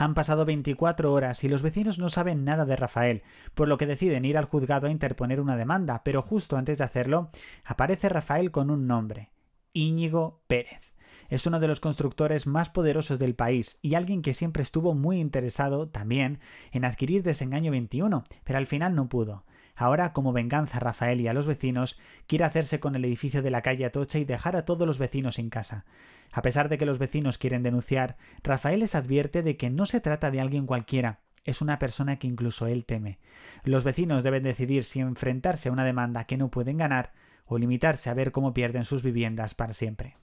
Han pasado 24 horas y los vecinos no saben nada de Rafael, por lo que deciden ir al juzgado a interponer una demanda, pero justo antes de hacerlo, aparece Rafael con un nombre, Íñigo Pérez. Es uno de los constructores más poderosos del país y alguien que siempre estuvo muy interesado, también, en adquirir Desengaño 21, pero al final no pudo. Ahora, como venganza a Rafael y a los vecinos, quiere hacerse con el edificio de la calle Atocha y dejar a todos los vecinos sin casa. A pesar de que los vecinos quieren denunciar, Rafael les advierte de que no se trata de alguien cualquiera, es una persona que incluso él teme. Los vecinos deben decidir si enfrentarse a una demanda que no pueden ganar o limitarse a ver cómo pierden sus viviendas para siempre.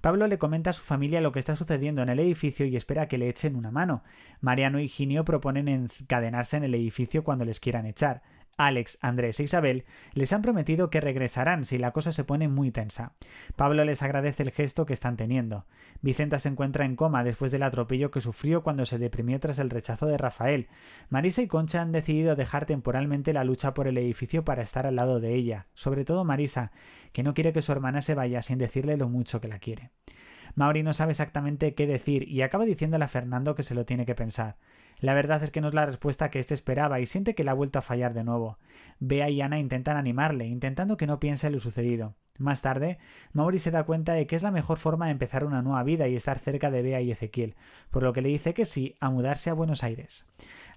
Pablo le comenta a su familia lo que está sucediendo en el edificio y espera que le echen una mano. Mariano y Ginio proponen encadenarse en el edificio cuando les quieran echar. Alex, Andrés e Isabel les han prometido que regresarán si la cosa se pone muy tensa. Pablo les agradece el gesto que están teniendo. Vicenta se encuentra en coma después del atropello que sufrió cuando se deprimió tras el rechazo de Rafael. Marisa y Concha han decidido dejar temporalmente la lucha por el edificio para estar al lado de ella, sobre todo Marisa, que no quiere que su hermana se vaya sin decirle lo mucho que la quiere. Mauri no sabe exactamente qué decir y acaba diciéndole a Fernando que se lo tiene que pensar. La verdad es que no es la respuesta que éste esperaba y siente que la ha vuelto a fallar de nuevo. Bea y Ana e intentan animarle, intentando que no piense en lo sucedido. Más tarde, Mauri se da cuenta de que es la mejor forma de empezar una nueva vida y estar cerca de Bea y Ezequiel, por lo que le dice que sí a mudarse a Buenos Aires.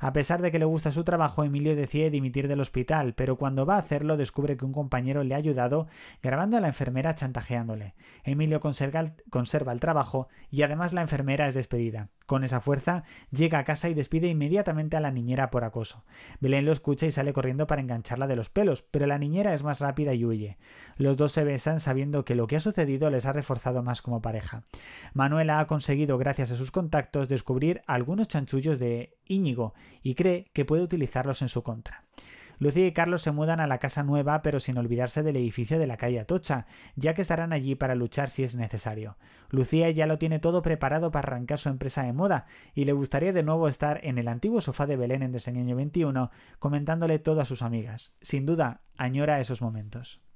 A pesar de que le gusta su trabajo, Emilio decide dimitir del hospital, pero cuando va a hacerlo descubre que un compañero le ha ayudado grabando a la enfermera chantajeándole. Emilio conserva el trabajo y además la enfermera es despedida. Con esa fuerza, llega a casa y despide inmediatamente a la niñera por acoso. Belén lo escucha y sale corriendo para engancharla de los pelos, pero la niñera es más rápida y huye. Los dos se besan sabiendo que lo que ha sucedido les ha reforzado más como pareja. Manuela ha conseguido, gracias a sus contactos, descubrir algunos chanchullos de Íñigo y cree que puede utilizarlos en su contra. Lucía y Carlos se mudan a la casa nueva pero sin olvidarse del edificio de la calle Atocha, ya que estarán allí para luchar si es necesario. Lucía ya lo tiene todo preparado para arrancar su empresa de moda y le gustaría de nuevo estar en el antiguo sofá de Belén en año 21 comentándole todo a sus amigas. Sin duda, añora esos momentos.